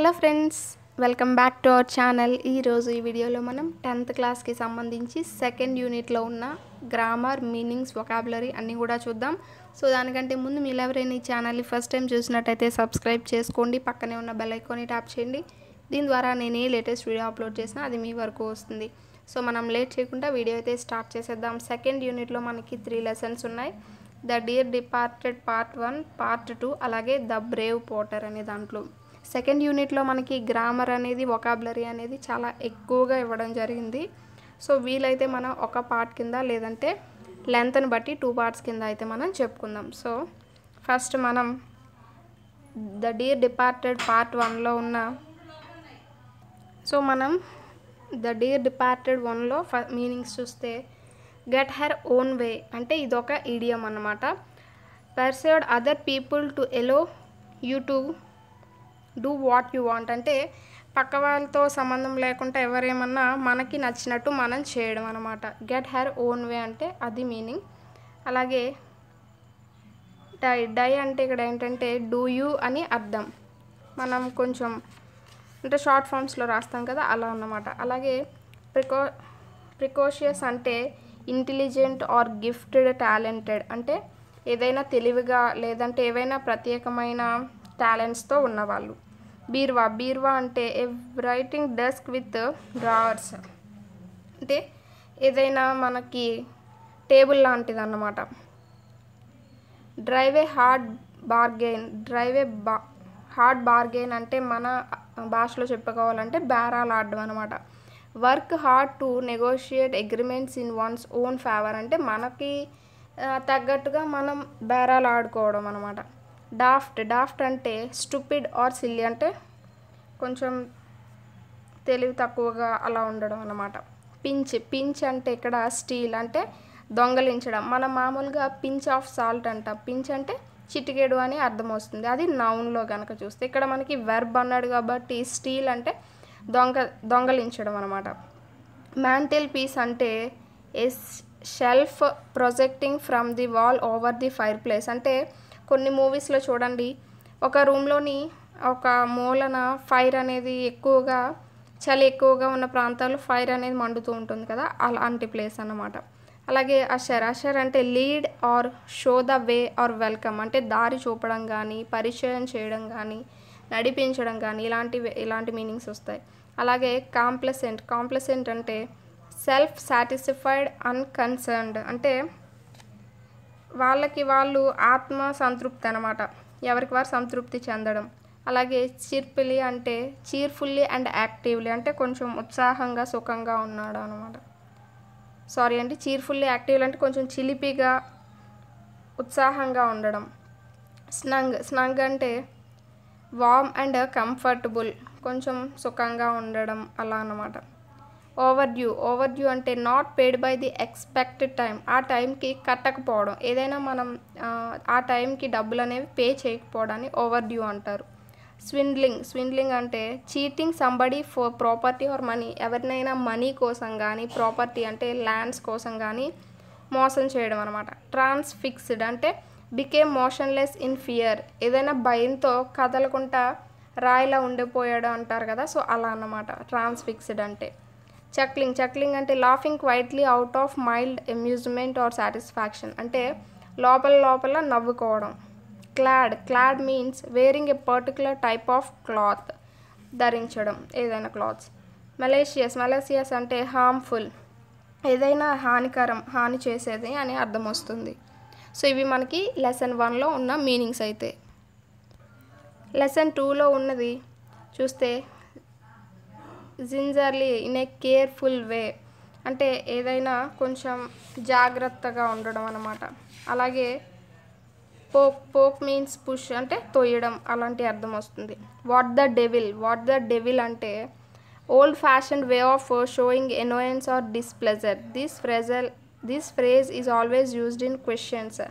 Hello friends welcome back to our channel ఈరోజు ఈ వీడియోలో మనం టెన్త్ క్లాస్కి సంబంధించి సెకండ్ యూనిట్లో ఉన్న గ్రామర్ మీనింగ్స్ వొకాబులరీ అన్నీ కూడా చూద్దాం సో దానికంటే ముందు మీరు ఎవరైనా ఈ ఛానల్ని ఫస్ట్ టైం చూసినట్టయితే సబ్స్క్రైబ్ చేసుకోండి పక్కనే ఉన్న బెల్ ఐకాన్ని ట్యాప్ చేయండి దీని ద్వారా నేను ఏ లేటెస్ట్ వీడియో అప్లోడ్ చేసినా అది మీ వరకు వస్తుంది సో మనం లేట్ చేయకుండా వీడియో అయితే స్టార్ట్ చేసేద్దాం సెకండ్ యూనిట్లో మనకి త్రీ లెసన్స్ ఉన్నాయి the dear departed part one part two అలాగే ద బ్రేవ్ పోటర్ అనే దాంట్లో సెకండ్ యూనిట్లో మనకి గ్రామర్ అనేది వొకాబులరీ అనేది చాలా ఎక్కువగా ఇవ్వడం జరిగింది సో వీలైతే మనం ఒక పార్ట్ కింద లేదంటే లెంత్ని బట్టి టూ పార్ట్స్ కింద అయితే మనం చెప్పుకుందాం సో ఫస్ట్ మనం ద డీర్ డిపార్టెడ్ పార్ట్ వన్లో ఉన్న సో మనం ద డీర్ డిపార్టెడ్ వన్లో ఫ మీనింగ్స్ చూస్తే గెట్ హెర్ ఓన్ వే అంటే ఇదొక ఈడియం అన్నమాట persuade other people to allow you to do what you want అంటే పక్క వాళ్ళతో సంబంధం లేకుండా ఎవరేమన్నా మనకి నచ్చినట్టు మనం చేయడం అనమాట గెట్ హెర్ ఓన్ వే అంటే అది మీనింగ్ అలాగే డై డై అంటే ఇక్కడ ఏంటంటే డూ యూ అని అర్థం మనం కొంచెం అంటే షార్ట్ ఫామ్స్లో రాస్తాం కదా అలా అన్నమాట అలాగే ప్రికో ప్రికోషియస్ అంటే ఇంటెలిజెంట్ ఆర్ గిఫ్టెడ్ టాలెంటెడ్ అంటే ఏదైనా తెలివిగా లేదంటే ఏవైనా ప్రత్యేకమైన టాలెంట్స్తో ఉన్నవాళ్ళు బీర్వా బీర్వా అంటే ఎవ్ రైటింగ్ డెస్క్ విత్ డ్రావర్స్ అంటే ఏదైనా మనకి టేబుల్ లాంటిది అన్నమాట drive a hard bargain drive a బా హార్డ్ బార్గెయిన్ అంటే మన భాషలో చెప్పుకోవాలంటే బేరాలు ఆడడం అనమాట work hard to negotiate agreements in one's own favour అంటే మనకి తగ్గట్టుగా మనం బేరాలు ఆడుకోవడం అనమాట డాఫ్ట్ డాఫ్ట్ అంటే స్టూపిడ్ ఆర్ సిల్లీ అంటే కొంచెం తెలివి తక్కువగా అలా ఉండడం అన్నమాట పించ్ పించ్ అంటే ఇక్కడ స్టీల్ అంటే దొంగలించడం మన మామూలుగా పించ్ ఆఫ్ సాల్ట్ అంటాం పించ్ అంటే చిటికేడు అని అర్థం వస్తుంది అది నౌన్లో కనుక చూస్తే ఇక్కడ మనకి వెర్బ్ అన్నాడు కాబట్టి స్టీల్ అంటే దొంగ దొంగలించడం అనమాట మ్యాంటిల్ పీస్ అంటే ఎస్ shelf projecting from the wall over the fireplace అంటే కొన్ని మూవీస్లో చూడండి ఒక రూమ్లోని ఒక మూలన ఫైర్ అనేది ఎక్కువగా చలి ఎక్కువగా ఉన్న ప్రాంతాల్లో ఫైర్ అనేది మండుతూ ఉంటుంది కదా అలాంటి ప్లేస్ అన్నమాట అలాగే అషర్ అషర్ అంటే lead or show the way or welcome అంటే దారి చూపడం కానీ పరిచయం చేయడం కానీ నడిపించడం కానీ ఇలాంటి ఇలాంటి మీనింగ్స్ వస్తాయి అలాగే కాంప్లసెంట్ కాంప్లసెంట్ అంటే సెల్ఫ్ సాటిస్ఫైడ్ అన్కన్సర్న్డ్ అంటే వాళ్ళకి వాళ్ళు ఆత్మ సంతృప్తి అనమాట ఎవరికి వారు సంతృప్తి చెందడం అలాగే చిర్పిలి అంటే చీర్ఫుల్లీ అండ్ యాక్టివ్లీ అంటే కొంచెం ఉత్సాహంగా సుఖంగా ఉన్నాడు అనమాట సారీ అండి చీర్ఫుల్లీ యాక్టివ్లీ అంటే కొంచెం చిలిపిగా ఉత్సాహంగా ఉండడం స్నంగ్ స్నంగ్ అంటే వామ్ అండ్ కంఫర్టబుల్ కొంచెం సుఖంగా ఉండడం అలా అన్నమాట ఓవర్ డ్యూ ఓవర్ డ్యూ అంటే not paid by the expected time ఆ టైంకి కట్టకపోవడం ఏదైనా మనం ఆ టైంకి డబ్బులు అనేవి పే చేయకపోవడాన్ని ఓవర్ డ్యూ అంటారు స్విండ్లింగ్ స్విండ్లింగ్ అంటే cheating somebody for property or money ఎవరినైనా మనీ కోసం కానీ ప్రాపర్టీ అంటే ల్యాండ్స్ కోసం కానీ మోసం చేయడం అనమాట ట్రాన్స్ఫిక్స్డ్ అంటే బికేమ్ మోషన్లెస్ ఇన్ ఫియర్ ఏదైనా భయంతో కదలకుండా రాయిలా ఉండిపోయాడు అంటారు కదా సో అలా అన్నమాట ట్రాన్స్ఫిక్స్డ్ అంటే చక్లింగ్ చక్లింగ్ అంటే laughing quietly out of mild amusement or satisfaction అంటే లోపల లోపల నవ్వుకోవడం clad clad means wearing a particular type of cloth ధరించడం ఏదైనా క్లాత్స్ మలేషియస్ మలేషియస్ అంటే హార్మ్ఫుల్ ఏదైనా హానికరం హాని చేసేది అని అర్థం వస్తుంది సో ఇవి మనకి లెసన్ వన్లో ఉన్న మీనింగ్స్ అయితే లెసన్ టూలో ఉన్నది చూస్తే gingerly in a careful way అంటే ఏదైనా కొంచెం జాగ్రత్తగా ఉండడం అనమాట అలాగే పోక్ పోక్ మీన్స్ పుష్ అంటే తొయ్యడం అలాంటి అర్థం వస్తుంది what the devil what the devil అంటే old fashion way of showing annoyance or displeasure this phrasal this phrase is always used in questions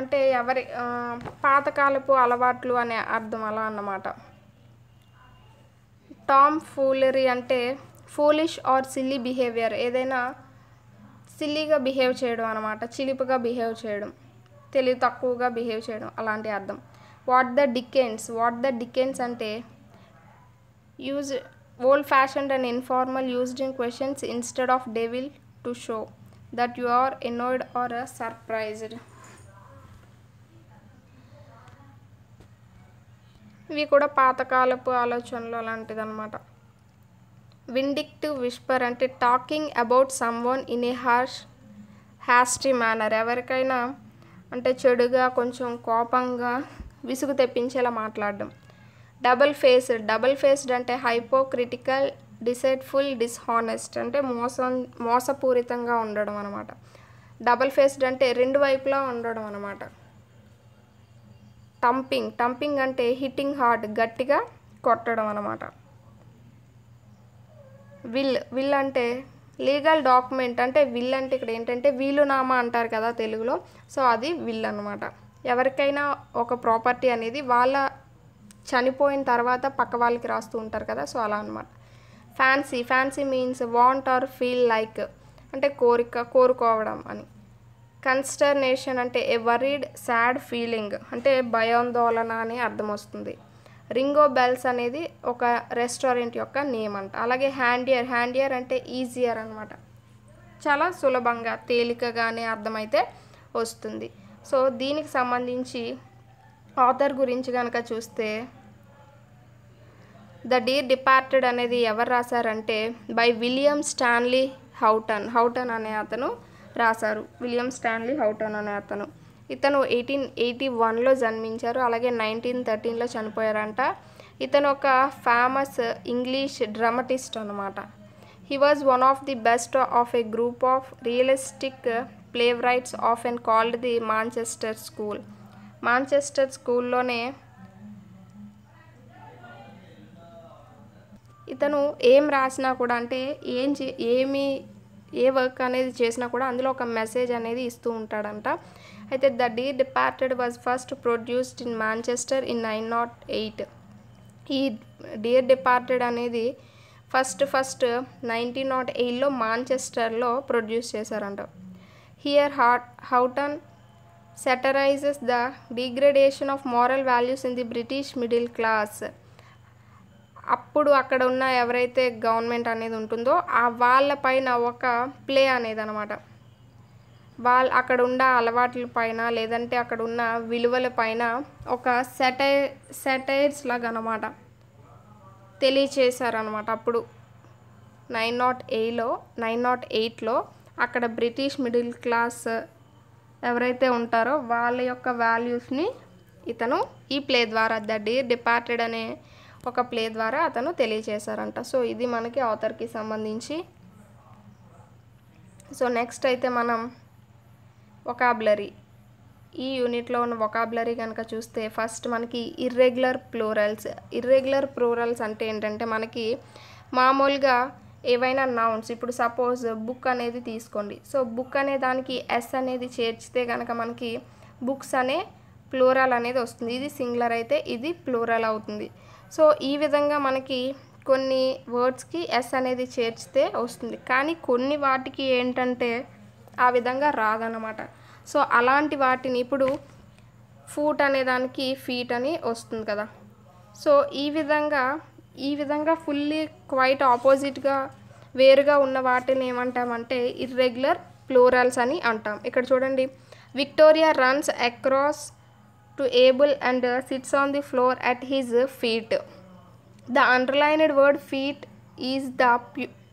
అంటే ఎవరి పాతకాలపు అలవాట్లు అనే అర్థం అలా అన్నమాట టామ్ ఫూలరీ అంటే ఫూలిష్ ఆర్ సిల్లీ బిహేవియర్ ఏదైనా సిల్లీగా బిహేవ్ చేయడం అనమాట చిలిపగా బిహేవ్ చేయడం తెలివి తక్కువగా బిహేవ్ చేయడం అలాంటి అర్థం what the dickens what the dickens అంటే use old fashioned and informal used in questions instead of devil to show that you are annoyed or uh surprised ఇవి కూడా పాతకాలపు ఆలోచనలు అలాంటిది అనమాట విండిక్టివ్ విస్పర్ అంటే talking about someone in a harsh hasty manner ఎవరికైనా అంటే చెడుగా కొంచెం కోపంగా విసుగు తెప్పించేలా మాట్లాడడం డబల్ ఫేస్డ్ డబల్ ఫేస్డ్ అంటే హైపోక్రిటికల్ డిసైడ్ఫుల్ డిస్హానెస్ట్ అంటే మోసం మోసపూరితంగా ఉండడం అనమాట డబల్ ఫేస్డ్ అంటే రెండు వైపులా ఉండడం అనమాట టంపింగ్ టంపింగ్ అంటే హిట్టింగ్ హార్డ్ గట్టిగా కొట్టడం అనమాట విల్ విల్ అంటే లీగల్ డాక్యుమెంట్ అంటే విల్ అంటే ఇక్కడ ఏంటంటే వీలునామా అంటారు కదా తెలుగులో సో అది విల్ అనమాట ఎవరికైనా ఒక ప్రాపర్టీ అనేది వాళ్ళ చనిపోయిన తర్వాత పక్క వాళ్ళకి రాస్తూ ఉంటారు కదా సో అలా అనమాట fancy fancy means want or feel like అంటే కోరిక కోరుకోవడం అని కన్స్టర్నేషన్ అంటే ఏ వరీడ్ సాడ్ ఫీలింగ్ అంటే భయాందోళన అని అర్థం వస్తుంది రింగో బెల్స్ అనేది ఒక రెస్టారెంట్ యొక్క నేమ్ అంట అలాగే హ్యాండియర్ హ్యాండియర్ అంటే ఈజియర్ అనమాట చాలా సులభంగా తేలికగానే అర్థమైతే వస్తుంది సో దీనికి సంబంధించి ఆథర్ గురించి కనుక చూస్తే ద డీర్ డిపార్టెడ్ అనేది ఎవరు రాశారంటే by William Stanley Houghton Houghton అనే అతను రాశారు విలియం స్టాన్లీ హౌటన్ అనే అతను ఇతను ఎయిటీన్ ఎయిటీ వన్లో జన్మించారు అలాగే నైన్టీన్ థర్టీన్లో చనిపోయారంట ఇతను ఒక ఫేమస్ ఇంగ్లీష్ డ్రామటిస్ట్ అనమాట he was one of the best of a group of realistic playwrights of and called the Manchester school Manchester స్కూల్లోనే ఇతను ఏం రాసినా కూడా అంటే ఏం చే ఏమి ఏ వర్క్ అనేది చేసినా కూడా అందులో ఒక మెసేజ్ అనేది ఇస్తూ ఉంటాడంట అయితే the dear departed was first produced in Manchester in nine naught eight ఈ డియర్ డిపార్టెడ్ అనేది ఫస్ట్ ఫస్ట్ నైన్టీన్ నాట్ ఎయిట్లో మాంచెస్టర్లో ప్రొడ్యూస్ చేశారంట here hot Houghton satirises the degradation of moral values in the British middle class అప్పుడు అక్కడ ఉన్న ఎవరైతే government అనేది ఉంటుందో ఆ వాళ్ళ పైన ఒక ప్లే అనేది అనమాట వాళ్ళు అక్కడ ఉన్న అలవాట్ల పైన లేదంటే అక్కడ ఉన్న విలువల పైన ఒక సెటై సెటైర్స్ లాగా అనమాట తెలియచేశారనమాట అప్పుడు నైన్ నాట్ ఎయిలో నైన్ నాట్ ఎయిట్లో అక్కడ బ్రిటిష్ మిడిల్ క్లాస్ ఎవరైతే ఉంటారో వాళ్ళ యొక్క వాల్యూస్ని ఇతను ఈ ప్లే ద్వారా ద డీర్ డిపార్టెడ్ అనే ఒక ప్లే ద్వారా అతను తెలియచేశారంట సో ఇది మనకి ఆథర్కి సంబంధించి సో నెక్స్ట్ అయితే మనం ఒకాబులరీ ఈ యూనిట్లో ఉన్న ఒకాబులరీ కనుక చూస్తే ఫస్ట్ మనకి ఇర్రెగ్యులర్ ప్లూరల్స్ ఇర్రెగ్యులర్ ప్లూరల్స్ అంటే ఏంటంటే మనకి మామూలుగా ఏవైనా నౌన్స్ ఇప్పుడు సపోజ్ బుక్ అనేది తీసుకోండి సో బుక్ అనే దానికి ఎస్ అనేది చేర్చితే కనుక మనకి బుక్స్ అనే ప్లూరల్ అనేది వస్తుంది ఇది సింగులర్ అయితే ఇది ప్లూరల్ అవుతుంది సో ఈ విధంగా మనకి కొన్ని వర్డ్స్కి ఎస్ అనేది చేర్చితే వస్తుంది కానీ కొన్ని వాటికి ఏంటంటే ఆ విధంగా రాదనమాట సో అలాంటి వాటిని ఇప్పుడు ఫూట్ అనే దానికి ఫీట్ అని వస్తుంది కదా సో ఈ విధంగా ఈ విధంగా ఫుల్లీ క్వైట్ ఆపోజిట్గా వేరుగా ఉన్న వాటిని ఏమంటామంటే ఇర్రెగ్యులర్ ఫ్లోరల్స్ అని అంటాం ఇక్కడ చూడండి Victoria runs across to Abel and sits on the floor at his feet. The underlined word feet is the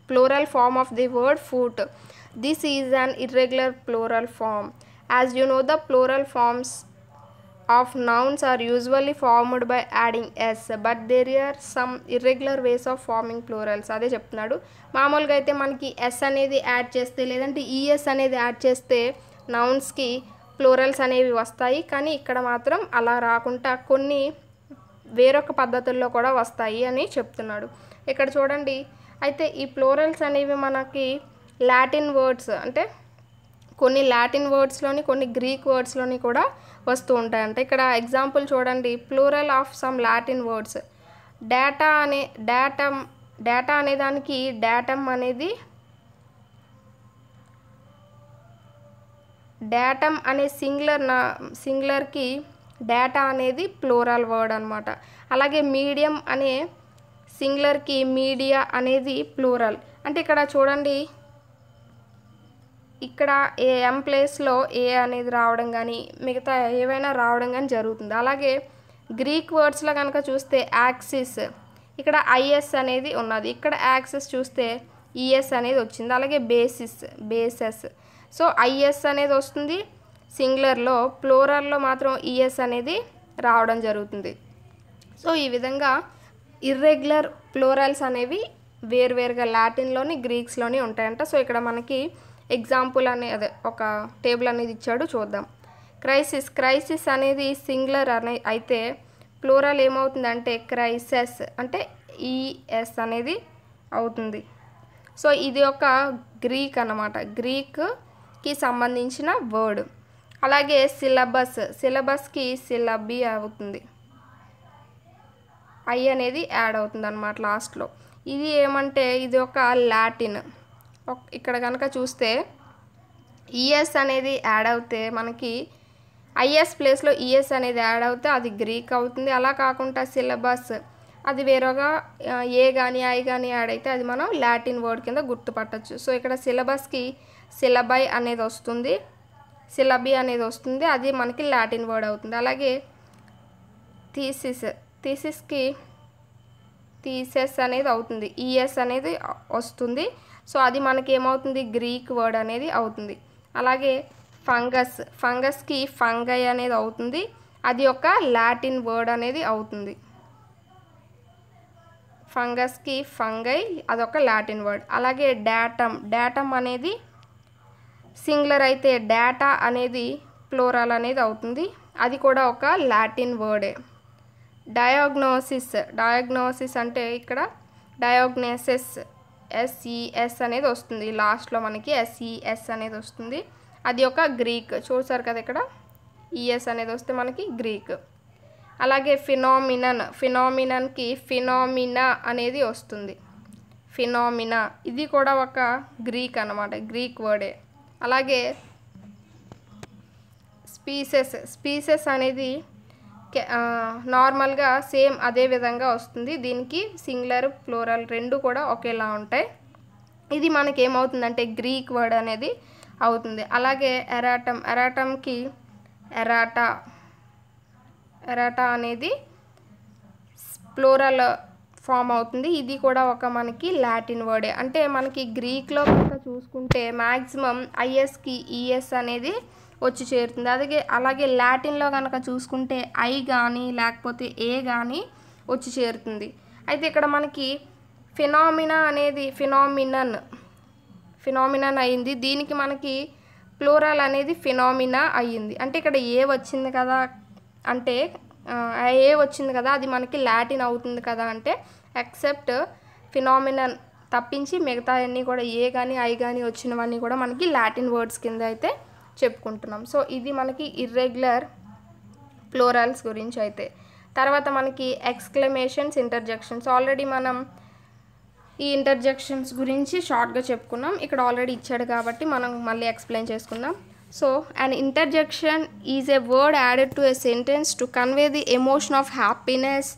plural form of the word foot. This is an irregular plural form. As you know, the plural forms of nouns are usually formed by adding s but there are some irregular ways of forming plurals అదే చెప్తున్నాడు మామూలుగా అయితే మనకి yes అనేది add చేస్తే లేదంటే ES అనేది add చేస్తే నౌన్స్కి ప్లూరల్స్ అనేవి వస్తాయి కానీ ఇక్కడ మాత్రం అలా రాకుండా కొన్ని వేరొక పద్ధతుల్లో కూడా వస్తాయి అని చెప్తున్నాడు ఇక్కడ చూడండి అయితే ఈ ప్లూరల్స్ అనేవి మనకి లాటిన్ వర్డ్స్ అంటే కొన్ని లాటిన్ వర్డ్స్లోని కొన్ని గ్రీక్ వర్డ్స్లోని కూడా వస్తూ ఉంటాయంట ఇక్కడ ఎగ్జాంపుల్ చూడండి plural of some Latin words data అనే డేటమ్ డేటా అనే దానికి డేటమ్ అనేది డేటమ్ అనే సింగులర్ నా సింగులర్కి డేటా అనేది ప్లోరల్ వర్డ్ అనమాట అలాగే మీడియం అనే సింగులర్కి మీడియా అనేది ప్లూరల్ అంటే ఇక్కడ చూడండి ఇక్కడ ఏ ఎం ప్లేస్లో ఏ అనేది రావడం కానీ మిగతా ఏవైనా రావడం కానీ జరుగుతుంది అలాగే గ్రీక్ వర్డ్స్లో కనుక చూస్తే యాక్సిస్ ఇక్కడ ఐఎస్ అనేది ఉన్నది ఇక్కడ యాక్సిస్ చూస్తే ఈఎస్ అనేది వచ్చింది అలాగే బేసిస్ బేసెస్ సో ఐఎస్ అనేది వస్తుంది సింగులర్లో ప్లోరల్లో మాత్రం ఈఎస్ అనేది రావడం జరుగుతుంది సో ఈ విధంగా ఇర్రెగ్యులర్ ప్లోరల్స్ అనేవి వేర్వేరుగా లాటిన్లోని గ్రీక్స్లోని ఉంటాయంట సో ఇక్కడ మనకి ఎగ్జాంపుల్ అనే అదే ఒక టేబుల్ అనేది ఇచ్చాడు చూద్దాం క్రైసిస్ క్రైసిస్ అనేది సింగులర్ అనే అయితే ప్లోరల్ ఏమవుతుందంటే క్రైసెస్ అంటే ఈఎస్ అనేది అవుతుంది సో ఇది ఒక గ్రీక్ అన్నమాట గ్రీక్ కి సంబంధించిన వర్డ్ అలాగే సిలబస్ సిలబస్కి సిలబి అవుతుంది ఐ అనేది యాడ్ అవుతుంది అనమాట లాస్ట్లో ఇది ఏమంటే ఇది ఒక లాటిన్ ఇక్కడ కనుక చూస్తే ఈఎస్ అనేది యాడ్ అవుతే మనకి ఐఎస్ ప్లేస్లో ఈఎస్ అనేది యాడ్ అవుతే అది గ్రీక్ అవుతుంది అలా కాకుండా సిలబస్ అది వేరేగా ఏ కానీ ఐ కానీ యాడ్ అయితే అది మనం లాటిన్ వర్డ్ కింద గుర్తుపట్టచ్చు సో ఇక్కడ సిలబస్కి సిలబై అనేది వస్తుంది సిలబి అనేది వస్తుంది అది మనకి లాటిన్ వర్డ్ అవుతుంది అలాగే థీసిస్ థీసిస్కి థీసెస్ అనేది అవుతుంది ఈఎస్ అనేది వస్తుంది సో అది మనకి ఏమవుతుంది గ్రీక్ వర్డ్ అనేది అవుతుంది అలాగే ఫంగస్ ఫంగస్కి ఫంగై అనేది అవుతుంది అది ఒక లాటిన్ వర్డ్ అనేది అవుతుంది ఫంగస్కి ఫంగై అదొక లాటిన్ వర్డ్ అలాగే డాటమ్ డాటమ్ అనేది సింగులర్ అయితే డేటా అనేది ప్లోరల్ అనేది అవుతుంది అది కూడా ఒక లాటిన్ వర్డే డయాగ్నోసిస్ డయాగ్నోసిస్ అంటే ఇక్కడ డయాగ్నోసిస్ ఎస్ఈఎస్ అనేది వస్తుంది లాస్ట్లో మనకి ఎస్ఈఎస్ అనేది వస్తుంది అది ఒక గ్రీక్ చూసారు కదా ఇక్కడ ఈఎస్ అనేది వస్తే మనకి గ్రీక్ అలాగే ఫినామినన్ ఫినామినన్కి ఫినామినా అనేది వస్తుంది ఫినామినా ఇది కూడా ఒక గ్రీక్ అనమాట గ్రీక్ వర్డే అలాగే స్పీసెస్ స్పీసెస్ అనేది నార్మల్గా సేమ్ అదే విధంగా వస్తుంది దీనికి సింగులర్ ఫ్లోరల్ రెండు కూడా ఒకేలా ఉంటాయి ఇది మనకి ఏమవుతుందంటే గ్రీక్ వర్డ్ అనేది అవుతుంది అలాగే ఎరాటం ఎరాటంకి ఎరాటా ఎరాటా అనేది ఫ్లోరల్ ఫామ్ అవుతుంది ఇది కూడా ఒక మనకి లాటిన్ వర్డే అంటే మనకి గ్రీక్లో కనుక చూసుకుంటే మ్యాక్సిమం ఐఎస్కి ఈఎస్ అనేది వచ్చి చేరుతుంది అలాగే అలాగే లాటిన్లో కనుక చూసుకుంటే ఐ కానీ లేకపోతే ఏ కానీ వచ్చి చేరుతుంది అయితే ఇక్కడ మనకి ఫినామినా అనేది ఫినామినన్ ఫినామినన్ అయింది దీనికి మనకి ఫ్లోరల్ అనేది ఫినామినా అయ్యింది అంటే ఇక్కడ ఏ వచ్చింది కదా అంటే ఏ వచ్చింది కదా అది మనకి లాటిన్ అవుతుంది కదా అంటే ఎక్సెప్ట్ ఫినామినన్ తప్పించి మిగతా అన్నీ కూడా ఏ కానీ ఐ కానీ వచ్చినవన్నీ కూడా మనకి లాటిన్ వర్డ్స్ కింద అయితే చెప్పుకుంటున్నాం సో ఇది మనకి ఇర్రెగ్యులర్ ప్లోరల్స్ గురించి అయితే తర్వాత మనకి ఎక్స్క్లమేషన్స్ ఇంటర్జెక్షన్స్ ఆల్రెడీ మనం ఈ ఇంటర్జెక్షన్స్ గురించి షార్ట్గా చెప్పుకున్నాం ఇక్కడ ఆల్రెడీ ఇచ్చాడు కాబట్టి మనం మళ్ళీ ఎక్స్ప్లెయిన్ చేసుకుందాం so an interjection is a word added to a sentence to convey the emotion of happiness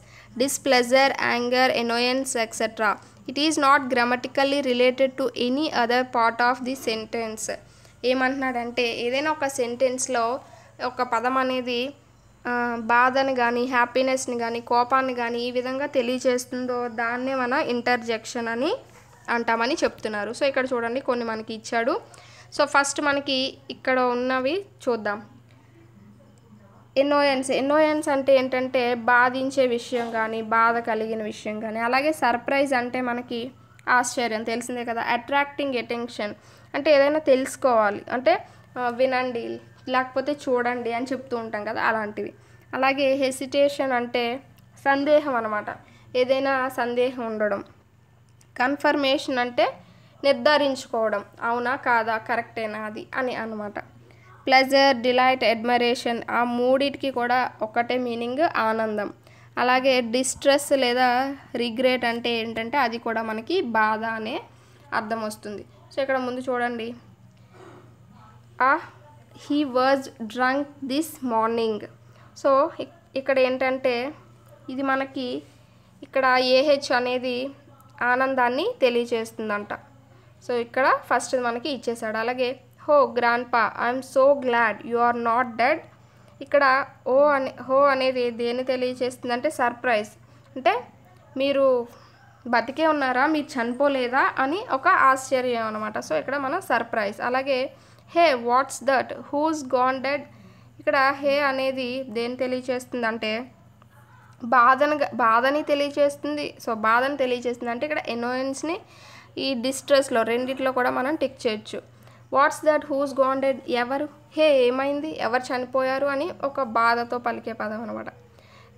displeasure anger annoyance etcetera it is not grammatically related to any other part of the sentence ఏమంటున్నాడంటే ఏదైనా ఒక సెంటెన్స్లో ఒక పదం అనేది బాధని కానీ హ్యాపీనెస్ని కానీ కోపాన్ని కానీ ఈ విధంగా తెలియజేస్తుందో దాన్నే మన ఇంటర్జెక్షన్ అని అంటామని చెప్తున్నారు సో ఇక్కడ చూడండి కొన్ని మనకి ఇచ్చాడు సో ఫస్ట్ మనకి ఇక్కడ ఉన్నవి చూద్దాం ఎన్నోయన్స్ ఎన్నోయన్స్ అంటే ఏంటంటే బాధించే విషయం కానీ బాధ కలిగిన విషయం కానీ అలాగే సర్ప్రైజ్ అంటే మనకి ఆశ్చర్యం తెలిసిందే కదా అట్రాక్టింగ్ అటెన్షన్ అంటే ఏదైనా తెలుసుకోవాలి అంటే వినండి లేకపోతే చూడండి అని చెప్తూ ఉంటాం కదా అలాంటివి అలాగే హెసిటేషన్ అంటే సందేహం అనమాట ఏదైనా సందేహం ఉండడం కన్ఫర్మేషన్ అంటే నిర్ధారించుకోవడం అవునా కాదా కరెక్టేనా అది అని అనమాట ప్లెజర్ డిలైట్ అడ్మరేషన్ ఆ మూడిటికి కూడా ఒకటే మీనింగ్ ఆనందం అలాగే డిస్ట్రెస్ లేదా రిగ్రెట్ అంటే ఏంటంటే అది కూడా మనకి బాధ అనే అర్థం వస్తుంది సో ఇక్కడ ముందు చూడండి ah he was drunk this morning so ఇక్కడ ఏంటంటే ఇది మనకి ఇక్కడ ఏహెచ్ అనేది ఆనందాన్ని తెలియజేస్తుందంట సో ఇక్కడ ఫస్ట్ మనకి ఇచ్చేసాడు అలాగే oh grandpa I'm so glad you are not dead ఇక్కడ ఓ అనే హో అనేది దేన్ని తెలియజేస్తుందంటే సర్ప్రైజ్ అంటే మీరు బతికే ఉన్నారా మీరు చనిపోలేదా అని ఒక ఆశ్చర్యం అనమాట సో ఇక్కడ మనం సర్ప్రైజ్ అలాగే hey what's that who's gone dead ఇక్కడ హే అనేది దేని తెలియచేస్తుందంటే బాధను బాధని తెలియజేస్తుంది సో బాధని తెలియజేస్తుంది అంటే ఇక్కడ ఎనోయన్స్ని ఈ డిస్ట్రెస్లో రెండిట్లో కూడా మనం టిక్ చేయొచ్చు వాట్స్ దట్ హూస్ గాండెడ్ ఎవరు హే ఏమైంది ఎవరు చనిపోయారు అని ఒక బాధతో పలికే పదం అనమాట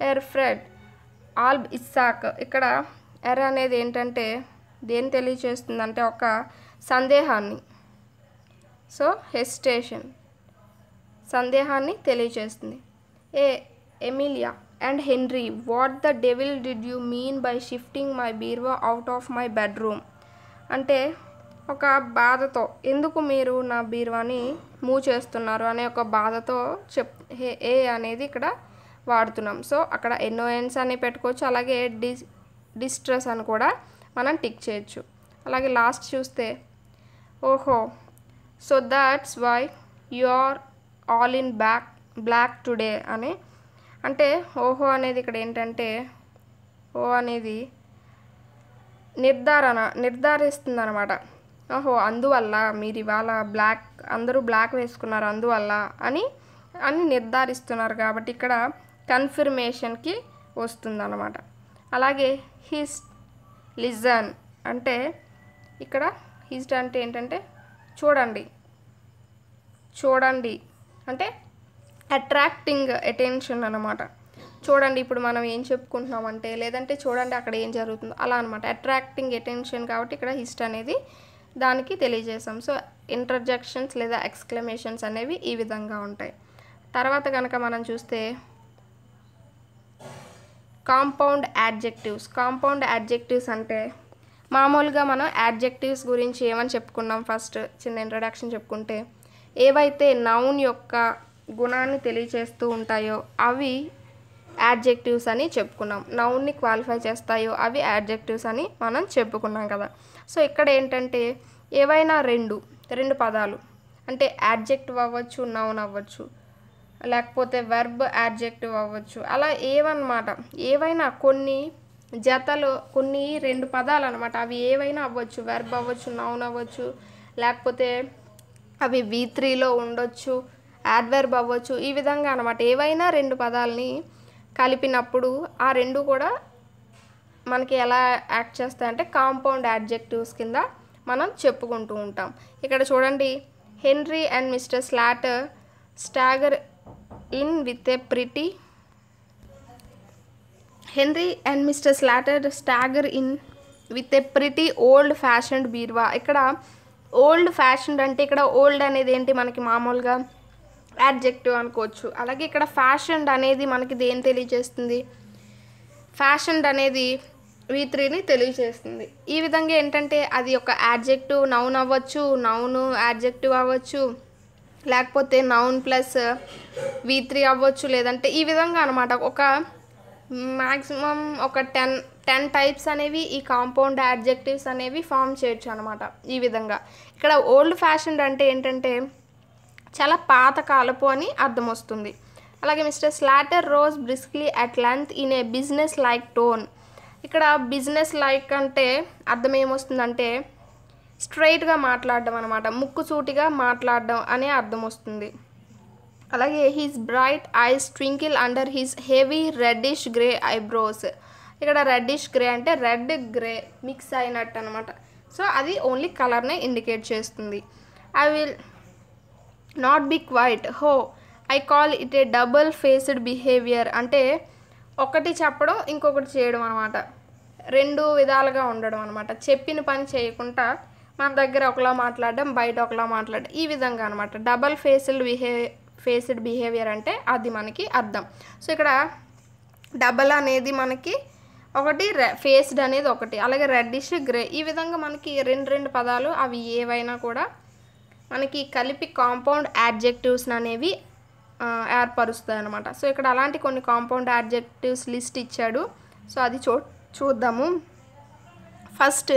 ఎర్ ఫ్రెడ్ ఆల్బ్ ఇస్సాక్ ఇక్కడ ఎర్ er అనేది ఏంటంటే దేని తెలియచేస్తుందంటే ఒక సందేహాన్ని సో హెసిటేషన్ సందేహాన్ని తెలియచేస్తుంది eh Amelia and Henry what the devil did you mean by shifting my bureau out of my bedroom అంటే ఒక బాధతో ఎందుకు మీరు నా బీరువాని మూవ్ చేస్తున్నారు అనే ఒక బాధతో చెప్ ఏ అనేది ఇక్కడ వాడుతున్నాం సో అక్కడ ఎన్నో ఎన్స్ అని పెట్టుకోవచ్చు అలాగే డిస్ డిస్ట్రెస్ అని కూడా మనం టిక్ చేయొచ్చు అలాగే లాస్ట్ చూస్తే oho so that's why you are all in back black today అని అంటే ఓహో అనేది ఇక్కడ ఏంటంటే ఓ అనేది నిర్ధారణ నిర్ధారిస్తుంది అనమాట ఓహో అందువల్ల మీరు ఇవాళ బ్లాక్ అందరూ బ్లాక్ వేసుకున్నారు అందువల్ల అని అని నిర్ధారిస్తున్నారు కాబట్టి ఇక్కడ కన్ఫర్మేషన్కి వస్తుందన్నమాట అలాగే హిస్ట్ లిజన్ అంటే ఇక్కడ హిస్ట్ అంటే ఏంటంటే చూడండి చూడండి అంటే అట్రాక్టింగ్ అటెన్షన్ అనమాట చూడండి ఇప్పుడు మనం ఏం చెప్పుకుంటున్నామంటే లేదంటే చూడండి అక్కడ ఏం జరుగుతుందో అలా అనమాట అట్రాక్టింగ్ అటెన్షన్ కాబట్టి ఇక్కడ హిస్ట్ అనేది దానికి తెలియజేసాం సో ఇంటర్జెక్షన్స్ లేదా ఎక్స్క్లమేషన్స్ అనేవి ఈ విధంగా ఉంటాయి తర్వాత కనుక మనం చూస్తే కాంపౌండ్ యాడ్జెక్టివ్స్ కాంపౌండ్ యాడ్జెక్టివ్స్ అంటే మామూలుగా మనం యాడ్జెక్టివ్స్ గురించి ఏమని చెప్పుకున్నాం ఫస్ట్ చిన్న ఇంట్రడక్షన్ చెప్పుకుంటే ఏవైతే నౌన్ యొక్క గుణాన్ని తెలియచేస్తూ ఉంటాయో అవి యాడ్జెక్టివ్స్ అని చెప్పుకున్నాం నౌన్ని క్వాలిఫై చేస్తాయో అవి యాడ్జెక్టివ్స్ అని మనం చెప్పుకున్నాం కదా సో ఇక్కడ ఏంటంటే ఏవైనా రెండు రెండు పదాలు అంటే యాడ్జెక్టివ్ అవ్వచ్చు నౌన్ అవ్వచ్చు లేకపోతే వెర్బ్ యాడ్జెక్టివ్ అవ్వచ్చు అలా ఏవన్నమాట ఏవైనా కొన్ని జతలు కొన్ని రెండు పదాలు అనమాట అవి ఏవైనా అవ్వచ్చు వెర్బ్ అవ్వచ్చు నౌన్ అవ్వచ్చు లేకపోతే అవి వీ త్రీలో ఉండొచ్చు యాడ్వర్బ్ అవ్వచ్చు ఈ విధంగా అనమాట ఏవైనా రెండు పదాలని కలిపినప్పుడు ఆ రెండు కూడా మనకి ఎలా యాక్ట్ చేస్తాయంటే కాంపౌండ్ యాడ్జెక్టివ్స్ కింద మనం చెప్పుకుంటూ ఉంటాం ఇక్కడ చూడండి Henry and mister Slater stagger in with a pretty Henry and mister Slater stagger in with a pretty old fashioned bureau ఇక్కడ ఓల్డ్ ఫ్యాషన్డ్ అంటే ఇక్కడ ఓల్డ్ అనేది ఏంటి మనకి మామూలుగా యాడ్జెక్టివ్ అనుకోవచ్చు అలాగే ఇక్కడ ఫ్యాషన్ అనేది మనకి దేని తెలియజేస్తుంది ఫ్యాషన్ అనేది వీ త్రీని తెలియజేస్తుంది ఈ విధంగా ఏంటంటే అది ఒక యాడ్జెక్టివ్ నౌన్ అవ్వచ్చు నౌను యాడ్జెక్టివ్ అవ్వచ్చు లేకపోతే నౌన్ ప్లస్ వీ త్రీ అవ్వచ్చు లేదంటే ఈ విధంగా అనమాట ఒక మ్యాక్సిమం ఒక టెన్ టెన్ టైప్స్ అనేవి ఈ కాంపౌండ్ యాడ్జెక్టివ్స్ అనేవి ఫామ్ చేయొచ్చు అనమాట ఈ విధంగా ఇక్కడ ఓల్డ్ ఫ్యాషన్ అంటే ఏంటంటే చాలా పాత కాలపు అని అర్థం వస్తుంది అలాగే mister Slater rose briskly at length in a business like tone ఇక్కడ బిజినెస్ లైక్ అంటే అర్థం ఏమొస్తుందంటే స్ట్రైట్గా మాట్లాడడం అనమాట ముక్కుసూటిగా మాట్లాడడం అనే అర్థం వస్తుంది అలాగే his bright eyes twinkle under his heavy reddish grey eyebrows ఇక్కడ రెడ్డిష్ గ్రే అంటే రెడ్ గ్రే మిక్స్ అయినట్టు అనమాట సో అది ఓన్లీ కలర్నే ఇండికేట్ చేస్తుంది I will not be quiet how I call it a double faced behaviour అంటే ఒకటి చెప్పడం ఇంకొకటి చేయడం అనమాట రెండు విధాలుగా ఉండడం అనమాట చెప్పిన పని చేయకుండా మన దగ్గర ఒకలా మాట్లాడడం బయట ఒకలా మాట్లాడడం ఈ విధంగా అనమాట double faced behave faced behaviour అంటే అది మనకి అర్థం సో ఇక్కడ డబల్ అనేది మనకి ఒకటి ఫేస్డ్ అనేది ఒకటి అలాగే రెడ్డిష్ గ్రే ఈ విధంగా మనకి రెండు రెండు పదాలు అవి ఏవైనా కూడా మనకి కలిపి కాంపౌండ్ యాడ్జెక్టివ్స్ అనేవి ఏర్పరుస్తాయి అనమాట సో ఇక్కడ అలాంటి కొన్ని కాంపౌండ్ యాడ్జెక్టివ్స్ లిస్ట్ ఇచ్చాడు సో అది చూ చూద్దాము ఫస్ట్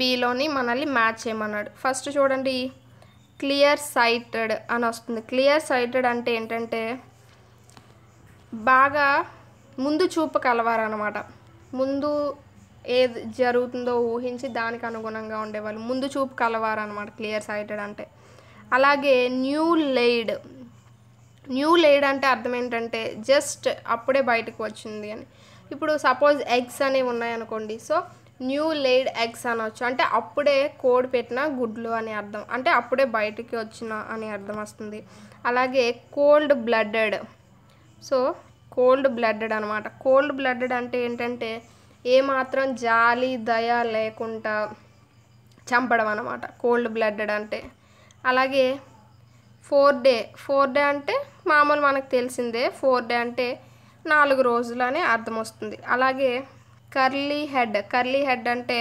బీలోని మనల్ని మ్యాచ్ చేయమన్నాడు ఫస్ట్ చూడండి క్లియర్ సైటెడ్ అని వస్తుంది క్లియర్ సైటెడ్ అంటే ఏంటంటే బాగా ముందు చూపు కలవారనమాట ముందు ఏది జరుగుతుందో ఊహించి దానికి అనుగుణంగా ఉండేవాళ్ళు ముందు చూపు కలవారనమాట క్లియర్ సైటెడ్ అంటే అలాగే న్యూ లెయిడ్ న్యూ లెయిడ్ అంటే అర్థం ఏంటంటే జస్ట్ అప్పుడే బయటకు వచ్చింది అని ఇప్పుడు సపోజ్ ఎగ్స్ అనేవి ఉన్నాయనుకోండి సో న్యూ లెయిడ్ ఎగ్స్ అనవచ్చు అంటే అప్పుడే కోడ్ పెట్టిన గుడ్లు అని అర్థం అంటే అప్పుడే బయటికి వచ్చిన అని అర్థం వస్తుంది అలాగే cold blooded so cold blooded అనమాట కోల్డ్ బ్లడెడ్ అంటే ఏంటంటే ఏమాత్రం జాలి దయ లేకుండా చంపడం అనమాట కోల్డ్ బ్లడ్డెడ్ అంటే అలాగే ఫోర్ డే ఫోర్ డే అంటే మామూలు మనకు తెలిసిందే ఫోర్ డే అంటే నాలుగు రోజులు అని అర్థం వస్తుంది అలాగే కర్లీ హెడ్ కర్లీ హెడ్ అంటే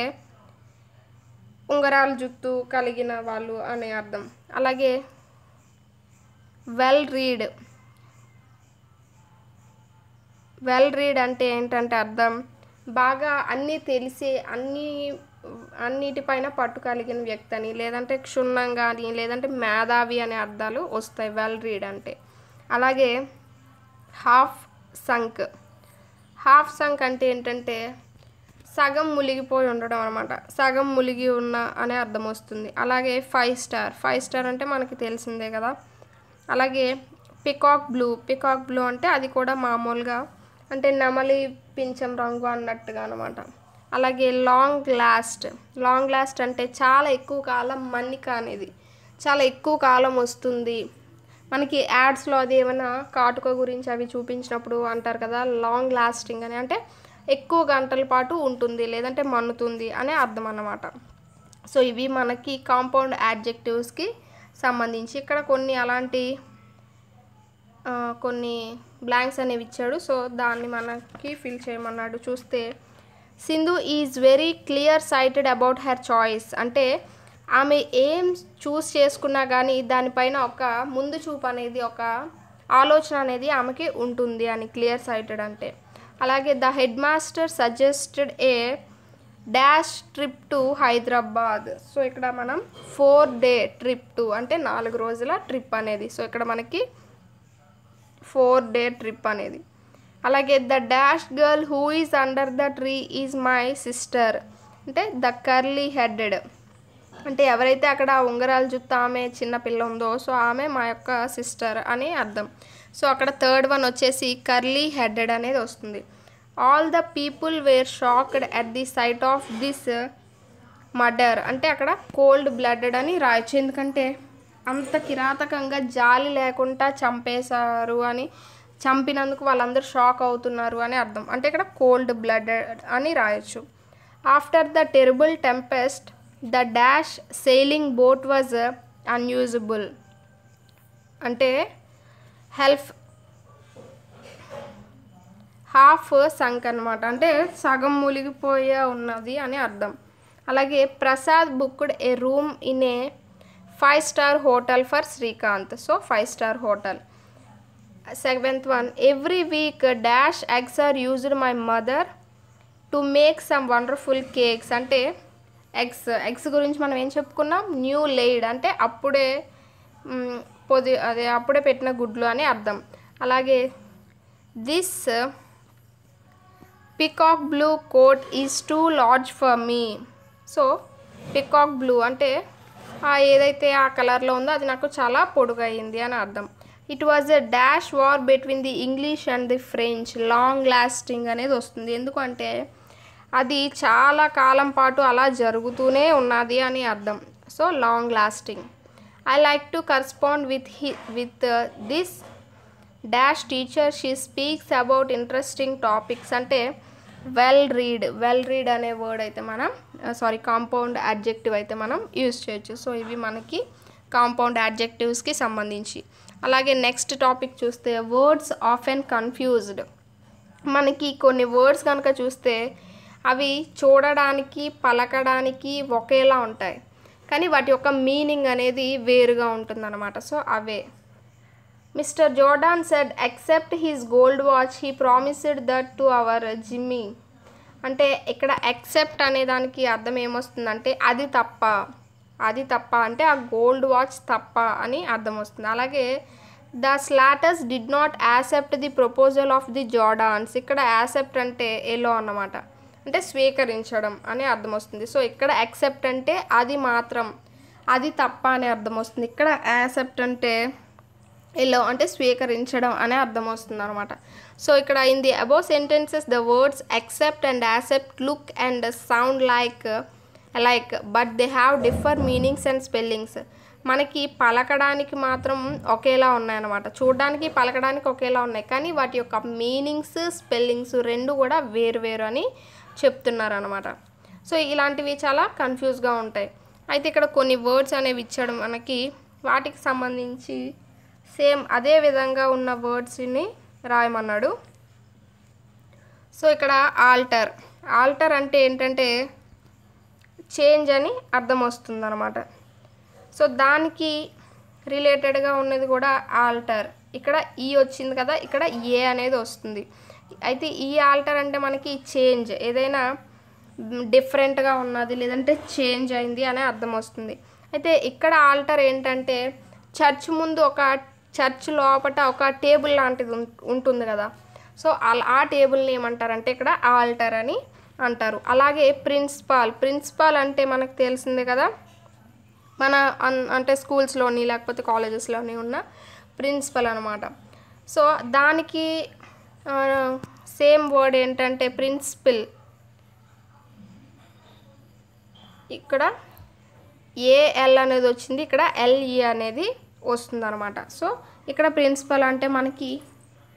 ఉంగరాలు జుత్తు కలిగిన వాళ్ళు అనే అర్థం అలాగే వెల్ రీడ్ వెల్ రీడ్ అంటే ఏంటంటే అర్థం బాగా అన్నీ తెలిసి అన్నీ అన్నిటిపైన పట్టు కలిగిన వ్యక్తి అని లేదంటే క్షుణ్ణంగా అని లేదంటే మేధావి అనే అర్థాలు వస్తాయి వెల్ రీడ్ అంటే అలాగే హాఫ్ సంక్ హాఫ్ సంక్ అంటే ఏంటంటే సగం ములిగిపోయి ఉండడం అనమాట సగం ములిగి ఉన్న అనే అర్థం వస్తుంది అలాగే ఫైవ్ స్టార్ ఫైవ్ స్టార్ అంటే మనకి తెలిసిందే కదా అలాగే పికాక్ బ్లూ పికాక్ బ్లూ అంటే అది కూడా మామూలుగా అంటే నెమలి పించం రంగు అన్నట్టుగా అనమాట అలాగే లాంగ్ లాస్ట్ లాంగ్ లాస్ట్ అంటే చాలా ఎక్కువ కాలం మన్నిక అనేది చాలా ఎక్కువ కాలం వస్తుంది మనకి యాడ్స్లో అది ఏమైనా కాటుక గురించి అవి చూపించినప్పుడు అంటారు కదా లాంగ్ లాస్టింగ్ అని అంటే ఎక్కువ గంటల పాటు ఉంటుంది లేదంటే మన్నుతుంది అనే అర్థం అన్నమాట సో ఇవి మనకి కాంపౌండ్ యాడ్జెక్టివ్స్కి సంబంధించి ఇక్కడ కొన్ని అలాంటి కొన్ని బ్లాంక్స్ అనేవి ఇచ్చాడు సో దాన్ని మనకి ఫిల్ చేయమన్నాడు చూస్తే Sindhu is very clear sighted about her choice అంటే ఆమె ఏం చూస్ చేసుకున్నా కానీ దానిపైన ఒక ముందు చూపు అనేది ఒక ఆలోచన అనేది ఆమెకి ఉంటుంది అని క్లియర్ సైటెడ్ అంటే అలాగే the head master suggested a dash trip to Hyderabad so ఇక్కడ మనం ఫోర్ డే ట్రిప్ టు అంటే నాలుగు రోజుల ట్రిప్ అనేది సో ఇక్కడ మనకి ఫోర్ డే ట్రిప్ అనేది అలాగే the dash girl who is under the tree is my sister అంటే ద కర్లీ హెడెడ్ అంటే ఎవరైతే అక్కడ ఉంగరాలు జుత్తు ఆమె పిల్ల ఉందో సో ఆమె మా యొక్క సిస్టర్ అని అర్థం సో అక్కడ థర్డ్ వన్ వచ్చేసి కర్లీ హెడెడ్ అనేది వస్తుంది all the people were shocked at the sight of this murder అంటే అక్కడ కోల్డ్ బ్లడెడ్ అని రాయొచ్చు ఎందుకంటే అంత కిరాతకంగా జాలి లేకుండా చంపేశారు అని చంపినందుకు వాళ్ళందరూ షాక్ అవుతున్నారు అని అర్థం అంటే ఇక్కడ కోల్డ్ బ్లడ్ అని రాయొచ్చు after the terrible tempest the dash sailing boat was unusable అంటే హెల్ఫ్ హాఫ్ సంక్ అనమాట అంటే సగం మూలిగిపోయే ఉన్నది అని అర్థం అలాగే Prasad booked a room in a five star hotel for Srikanth so five star hotel seventh one every week dash eggs are used my mother to make some wonderful cakes అంటే eggs eggs గురించి మనం ఏం చెప్పుకున్నాం న్యూ లేయిడ్ అంటే అప్పుడే పొది అదే అప్పుడే పెట్టిన గుడ్లు అని అర్థం అలాగే this peacock blue coat is too large for me so peacock blue అంటే ఏదైతే ఆ కలర్లో ఉందో అది నాకు చాలా పొడుగయింది అని అర్థం it was the dash war between the English and the French long lasting అనేది వస్తుంది ఎందుకంటే అది చాలా కాలం పాటు అలా జరుగుతూనే ఉన్నది అని అర్థం so long lasting I like to correspond with he with this dash teacher she speaks about interesting topics అంటే వెల్ రీడ్ వెల్ రీడ్ అనే వర్డ్ అయితే మనం సారీ కాంపౌండ్ అడ్జెక్టివ్ అయితే మనం యూజ్ చేయొచ్చు సో ఇవి మనకి కాంపౌండ్ అడ్జెక్టివ్స్కి సంబంధించి అలాగే నెక్స్ట్ టాపిక్ చూస్తే వర్డ్స్ ఆఫ్ అండ్ కన్ఫ్యూజ్డ్ మనకి కొన్ని వర్డ్స్ కనుక చూస్తే అవి చూడడానికి పలకడానికి ఒకేలా ఉంటాయి కానీ వాటి యొక్క మీనింగ్ అనేది వేరుగా ఉంటుందన్నమాట so away mister Jordan said, except his gold watch he promised that to our Jimmy అంటే ఇక్కడ ఎక్సెప్ట్ అనే దానికి అర్థం ఏమొస్తుందంటే అది తప్ప అది తప్ప అంటే ఆ గోల్డ్ వాచ్ తప్ప అని అర్థం వస్తుంది అలాగే the Slaters did not accept the proposal of the Jordans ఇక్కడ యాసెప్ట్ అంటే ఎలో అన్నమాట అంటే స్వీకరించడం అని అర్థం వస్తుంది సో ఇక్కడ యాక్సెప్ట్ అంటే అది మాత్రం అది తప్ప అని అర్థం వస్తుంది ఇక్కడ యాసెప్ట్ అంటే ఎల్లో అంటే స్వీకరించడం అనే అర్థం వస్తుంది అనమాట సో ఇక్కడ in the above sentences the words accept and except look and sound like like but they have differ meanings and spellings మనకి పలకడానికి మాత్రం ఒకేలా ఉన్నాయన్నమాట చూడడానికి పలకడానికి ఒకేలా ఉన్నాయి కానీ వాటి యొక్క మీనింగ్స్ స్పెల్లింగ్స్ రెండు కూడా వేరు వేరు అని చెప్తున్నారు అనమాట సో ఇలాంటివి చాలా కన్ఫ్యూజ్గా ఉంటాయి అయితే ఇక్కడ కొన్ని వర్డ్స్ అనేవి ఇచ్చాడు మనకి వాటికి సంబంధించి సేమ్ అదే విధంగా ఉన్న వర్డ్స్ని రాయమన్నాడు సో ఇక్కడ ఆల్టర్ ఆల్టర్ అంటే ఏంటంటే చేంజ్ అని అర్థం వస్తుంది అనమాట సో దానికి రిలేటెడ్గా ఉన్నది కూడా ఆల్టర్ ఇక్కడ ఈ వచ్చింది కదా ఇక్కడ ఏ అనేది వస్తుంది అయితే ఈ ఆల్టర్ అంటే మనకి చేంజ్ ఏదైనా డిఫరెంట్గా ఉన్నది లేదంటే చేంజ్ అయింది అనే అర్థం వస్తుంది అయితే ఇక్కడ ఆల్టర్ ఏంటంటే చర్చ్ ముందు ఒక చర్చ్ లోపల ఒక టేబుల్ లాంటిది ఉంటుంది కదా సో ఆ టేబుల్ని ఏమంటారంటే ఇక్కడ ఆల్టర్ అని అంటారు అలాగే ప్రిన్సిపాల్ ప్రిన్సిపాల్ అంటే మనకు తెలిసిందే కదా మన అంటే స్కూల్స్లోని లేకపోతే కాలేజెస్లోని ఉన్న ప్రిన్సిపల్ అనమాట సో దానికి సేమ్ వర్డ్ ఏంటంటే ప్రిన్సిపల్ ఇక్కడ ఏఎల్ అనేది వచ్చింది ఇక్కడ ఎల్ఈ అనేది వస్తుందనమాట సో ఇక్కడ ప్రిన్సిపల్ అంటే మనకి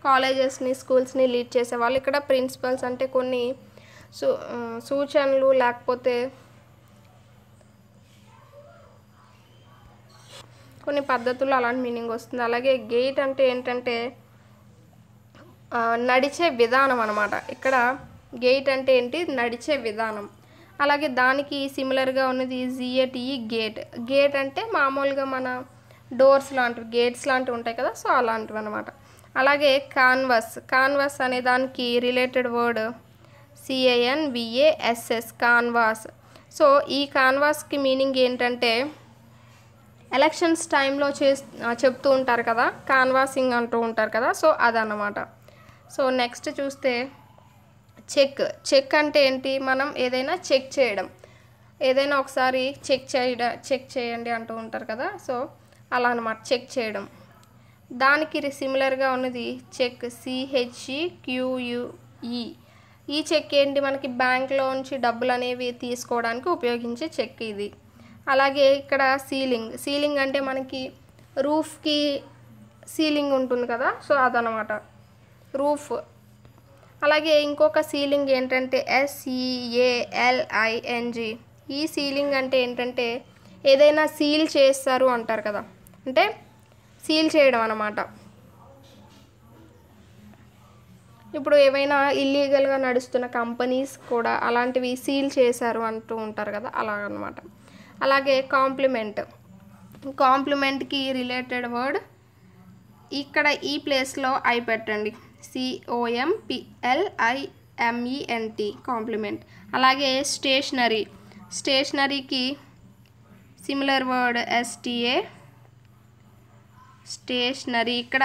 కాలేజెస్ని స్కూల్స్ని లీడ్ చేసేవాళ్ళు ఇక్కడ ప్రిన్సిపల్స్ అంటే కొన్ని సూ సూచనలు లేకపోతే కొన్ని పద్ధతులు అలాంటి మీనింగ్ వస్తుంది అలాగే గేట్ అంటే ఏంటంటే నడిచే విధానం అనమాట ఇక్కడ గేట్ అంటే ఏంటి నడిచే విధానం అలాగే దానికి సిమిలర్గా ఉన్నది జిఏటిఈ గేట్ గేట్ అంటే మామూలుగా మన డోర్స్ లాంటివి గేట్స్ లాంటివి ఉంటాయి కదా సో అలాంటివి అనమాట అలాగే కాన్వస్ కాన్వస్ అనే దానికి related word C A N V A S S canvass so ఈ కాన్వాస్కి మీనింగ్ ఏంటంటే ఎలక్షన్స్ టైంలో చే చెప్తూ ఉంటారు కదా కాన్వాసింగ్ అంటూ ఉంటారు కదా సో అదనమాట సో నెక్స్ట్ చూస్తే చెక్ చెక్ అంటే ఏంటి మనం ఏదైనా చెక్ చేయడం ఏదైనా ఒకసారి చెక్ చేయడం చెక్ చేయండి అంటూ ఉంటారు కదా సో అలా అనమాట చెక్ చేయడం దానికి సిమిలర్గా ఉన్నది చెక్ సిహెచ్ఈ క్యూయుఈ ఈ చెక్ ఏంటి మనకి బ్యాంక్లో నుంచి డబ్బులు అనేవి తీసుకోవడానికి ఉపయోగించే చెక్ ఇది అలాగే ఇక్కడ సీలింగ్ సీలింగ్ అంటే మనకి రూఫ్కి సీలింగ్ ఉంటుంది కదా సో అదనమాట రూఫ్ అలాగే ఇంకొక సీలింగ్ ఏంటంటే ఎస్ఈఏఎల్ఐఎన్జి e ఈ సీలింగ్ అంటే ఏంటంటే ఏదైనా సీల్ చేస్తారు అంటారు కదా అంటే సీల్ చేయడం అన్నమాట ఇప్పుడు ఏవైనా ఇల్లీగల్గా నడుస్తున్న కంపెనీస్ కూడా అలాంటివి సీల్ చేశారు అంటూ ఉంటారు కదా అలాగనమాట అలాగే కాంప్లిమెంట్ కాంప్లిమెంట్కి రిలేటెడ్ వర్డ్ ఇక్కడ ఈ ప్లేస్లో ఐ పెట్టండి సిఓఎంపిఎల్ఐఎంఈఎన్టీ e కాంప్లిమెంట్ అలాగే stationery స్టేషనరీకి similar word STA stationery ఇక్కడ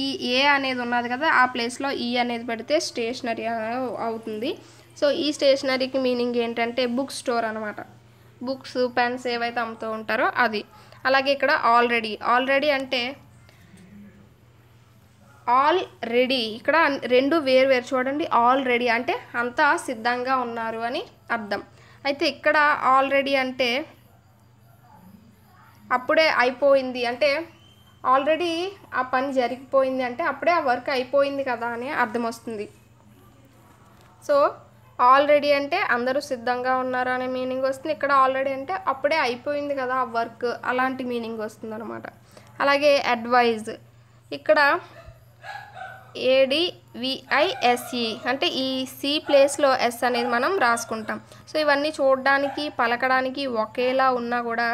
ఈ ఏ అనేది ఉన్నది కదా ఆ ప్లేస్లో ఈ అనేది పెడితే స్టేషనరీ అవుతుంది సో ఈ స్టేషనరీకి మీనింగ్ ఏంటంటే బుక్ స్టోర్ అనమాట బుక్స్ పెన్స్ ఏవైతే అమ్ముతూ ఉంటారో అది అలాగే ఇక్కడ ఆల్రెడీ ఆల్రెడీ అంటే ఆల్ రెడీ ఇక్కడ రెండు వేరు వేరు చూడండి ఆల్రెడీ అంటే అంతా సిద్ధంగా ఉన్నారు అని అర్థం అయితే ఇక్కడ ఆల్రెడీ అంటే అప్పుడే అయిపోయింది అంటే ఆల్రెడీ ఆ పని జరిగిపోయింది అంటే అప్పుడే ఆ వర్క్ అయిపోయింది కదా అని అర్థం వస్తుంది సో ఆల్రెడీ అంటే అందరూ సిద్ధంగా ఉన్నారు అనే మీనింగ్ వస్తుంది ఇక్కడ ఆల్రెడీ అంటే అప్పుడే అయిపోయింది కదా ఆ వర్క్ అలాంటి మీనింగ్ వస్తుంది అనమాట అలాగే అడ్వైజ్ ఇక్కడ ఏడివిఐఎస్ఈ అంటే ఈ సి ప్లేస్లో ఎస్ అనేది మనం రాసుకుంటాం సో ఇవన్నీ చూడడానికి పలకడానికి ఒకేలా ఉన్నా కూడా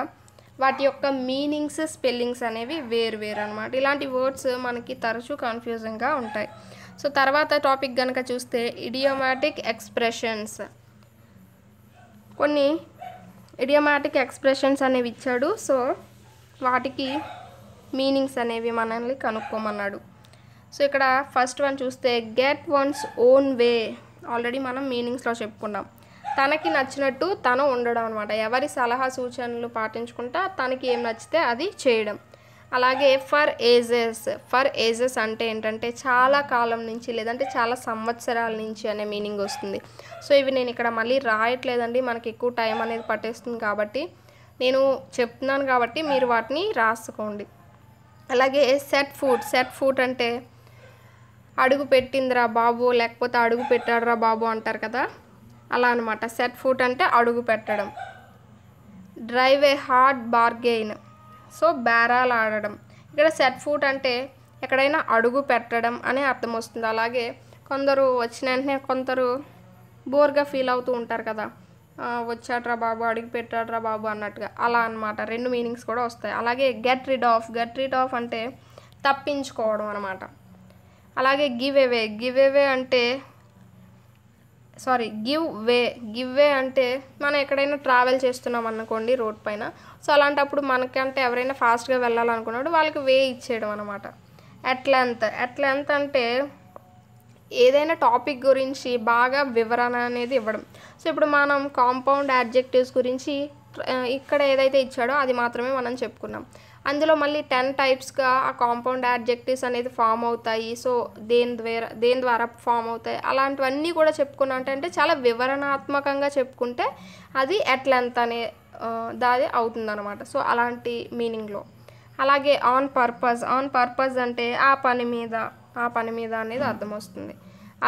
వాటి యొక్క మీనింగ్స్ స్పెల్లింగ్స్ అనేవి వేరు వేరు అనమాట ఇలాంటి వర్డ్స్ మనకి తరచూ కన్ఫ్యూజింగ్గా ఉంటాయి సో తర్వాత టాపిక్ కనుక చూస్తే ఇడియోమాటిక్ ఎక్స్ప్రెషన్స్ కొన్ని ఇడియోమాటిక్ ఎక్స్ప్రెషన్స్ అనేవి ఇచ్చాడు సో వాటికి మీనింగ్స్ అనేవి మనల్ని కనుక్కోమన్నాడు సో ఇక్కడ ఫస్ట్ వన్ చూస్తే get one's own way already మనం మీనింగ్స్లో చెప్పుకున్నాం తనకి నచ్చినట్టు తను ఉండడం అనమాట ఎవరి సలహా సూచనలు పాటించుకుంటా తనకి ఏం నచ్చితే అది చేయడం అలాగే ఫర్ ఏజెస్ ఫర్ ఏజెస్ అంటే ఏంటంటే చాలా కాలం నుంచి లేదంటే చాలా సంవత్సరాల నుంచి అనే మీనింగ్ వస్తుంది సో ఇవి నేను ఇక్కడ మళ్ళీ రాయట్లేదండి మనకి ఎక్కువ టైం అనేది పట్టేస్తుంది కాబట్టి నేను చెప్తున్నాను కాబట్టి మీరు వాటిని రాసుకోండి అలాగే సెట్ ఫుడ్ సెట్ ఫుడ్ అంటే అడుగు పెట్టిందిరా బాబు లేకపోతే అడుగు పెట్టాడురా బాబు అంటారు కదా అలా అనమాట సెట్ ఫుట్ అంటే అడుగు పెట్టడం drive a hard bargain so బేరాలు ఆడడం ఇక్కడ సెట్ ఫుట్ అంటే ఎక్కడైనా అడుగు పెట్టడం అనే అర్థం వస్తుంది అలాగే కొందరు వచ్చిన వెంటనే కొందరు బోర్గా ఫీల్ అవుతూ ఉంటారు కదా వచ్చాడ్రా బాబు అడుగు పెట్టాడ్రా బాబు అన్నట్టుగా అలా అనమాట రెండు మీనింగ్స్ కూడా వస్తాయి అలాగే get rid of get rid of అంటే తప్పించుకోవడం అనమాట అలాగే గివ్ ఎవే గివ్ ఎవే అంటే sorry give way give way అంటే మనం ఎక్కడైనా ట్రావెల్ చేస్తున్నాం అనుకోండి రోడ్ పైన సో అలాంటప్పుడు మనకంటే ఎవరైనా ఫాస్ట్గా వెళ్ళాలనుకున్నప్పుడు వాళ్ళకి వే ఇచ్చేయడం అనమాట అట్లెంత్ అట్లెంత్ అంటే ఏదైనా టాపిక్ గురించి బాగా వివరణ అనేది ఇవ్వడం సో ఇప్పుడు మనం కాంపౌండ్ యాడ్జెక్టివ్స్ గురించి ఇక్కడ ఏదైతే ఇచ్చాడో అది మాత్రమే మనం చెప్పుకున్నాం అందులో మళ్ళీ టెన్ టైప్స్గా ఆ కాంపౌండ్ ఆబ్జెక్టివ్స్ అనేది ఫామ్ అవుతాయి సో దేని ద్వారా దేని ద్వారా ఫామ్ అవుతాయి అలాంటివన్నీ కూడా చెప్పుకున్నా అంటే చాలా వివరణాత్మకంగా చెప్పుకుంటే అది ఎట్ లెంత్ అనే దాది అవుతుందన్నమాట సో అలాంటి మీనింగ్లో అలాగే ఆన్ పర్పస్ ఆన్ పర్పస్ అంటే ఆ పని మీద ఆ పని మీద అనేది అర్థం వస్తుంది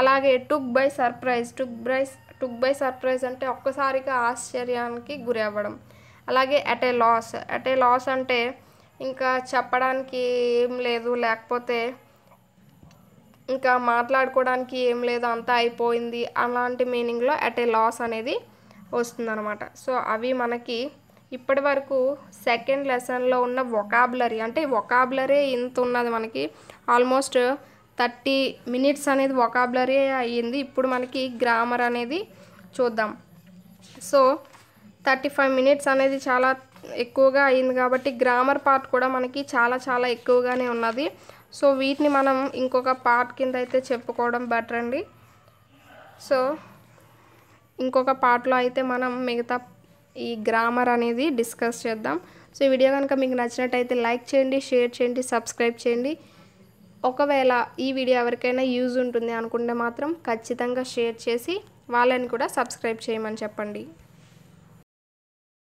అలాగే took by surprise took by took by surprise అంటే ఒక్కసారిగా ఆశ్చర్యానికి గురి అవ్వడం అలాగే at a loss at a loss అంటే ఇంకా చెప్పడానికి ఏం లేదు లేకపోతే ఇంకా మాట్లాడుకోవడానికి ఏం లేదు అంతా అయిపోయింది అలాంటి మీనింగ్లో అట్ ఏ లాస్ అనేది వస్తుందన్నమాట సో అవి మనకి ఇప్పటి వరకు సెకండ్ లెసన్లో ఉన్న వొకాబులరీ అంటే వొకాబులరీ ఇంత ఉన్నది మనకి ఆల్మోస్ట్ థర్టీ మినిట్స్ అనేది వొకాబులరీ అయ్యింది ఇప్పుడు మనకి గ్రామర్ అనేది చూద్దాం సో థర్టీ ఫైవ్ మినిట్స్ అనేది చాలా ఎక్కువగా అయింది కాబట్టి గ్రామర్ పార్ట్ కూడా మనకి చాలా చాలా ఎక్కువగానే ఉన్నది సో వీటిని మనం ఇంకొక పార్ట్ కింద అయితే చెప్పుకోవడం బెటర్ అండి సో ఇంకొక పార్ట్లో అయితే మనం మిగతా ఈ గ్రామర్ అనేది డిస్కస్ చేద్దాం సో ఈ వీడియో కనుక మీకు నచ్చినట్టయితే లైక్ చేయండి షేర్ చేయండి సబ్స్క్రైబ్ చేయండి ఒకవేళ ఈ వీడియో ఎవరికైనా యూజ్ ఉంటుంది అనుకుంటే మాత్రం ఖచ్చితంగా షేర్ చేసి వాళ్ళని కూడా సబ్స్క్రైబ్ చేయమని చెప్పండి